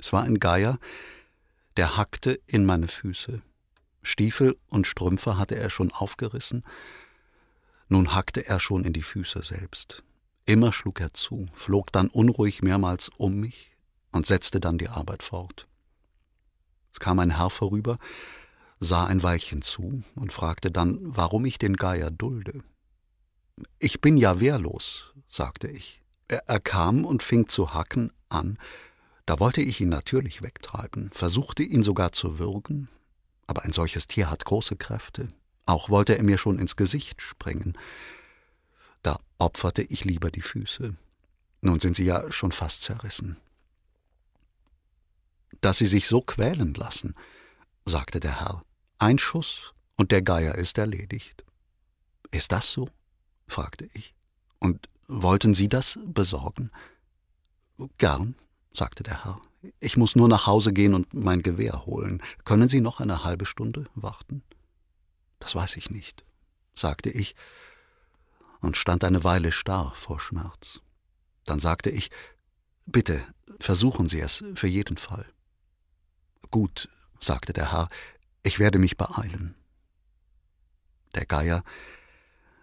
Es war ein Geier, der hackte in meine Füße. Stiefel und Strümpfe hatte er schon aufgerissen, nun hackte er schon in die Füße selbst. Immer schlug er zu, flog dann unruhig mehrmals um mich und setzte dann die Arbeit fort. Es kam ein Herr vorüber, sah ein Weilchen zu und fragte dann, warum ich den Geier dulde. Ich bin ja wehrlos, sagte ich. Er, er kam und fing zu hacken an, da wollte ich ihn natürlich wegtreiben, versuchte ihn sogar zu würgen, aber ein solches Tier hat große Kräfte. Auch wollte er mir schon ins Gesicht springen. Da opferte ich lieber die Füße. Nun sind sie ja schon fast zerrissen. Dass sie sich so quälen lassen, sagte der Herr. Ein Schuss und der Geier ist erledigt. Ist das so? fragte ich. Und wollten Sie das besorgen? Gern, sagte der Herr. Ich muss nur nach Hause gehen und mein Gewehr holen. Können Sie noch eine halbe Stunde warten? Das weiß ich nicht, sagte ich und stand eine Weile starr vor Schmerz. Dann sagte ich, bitte, versuchen Sie es für jeden Fall. Gut, sagte der Herr, ich werde mich beeilen. Der Geier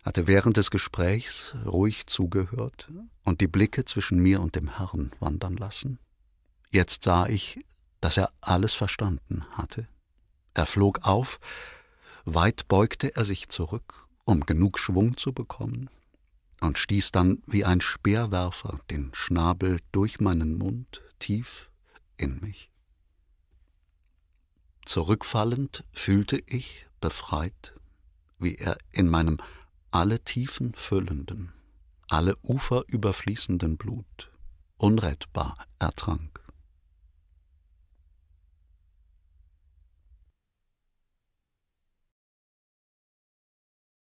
hatte während des Gesprächs ruhig zugehört und die Blicke zwischen mir und dem Herrn wandern lassen. Jetzt sah ich, dass er alles verstanden hatte. Er flog auf, weit beugte er sich zurück, um genug Schwung zu bekommen, und stieß dann wie ein Speerwerfer den Schnabel durch meinen Mund tief in mich. Zurückfallend fühlte ich, befreit, wie er in meinem alle Tiefen füllenden, alle Ufer überfließenden Blut, unrettbar ertrank.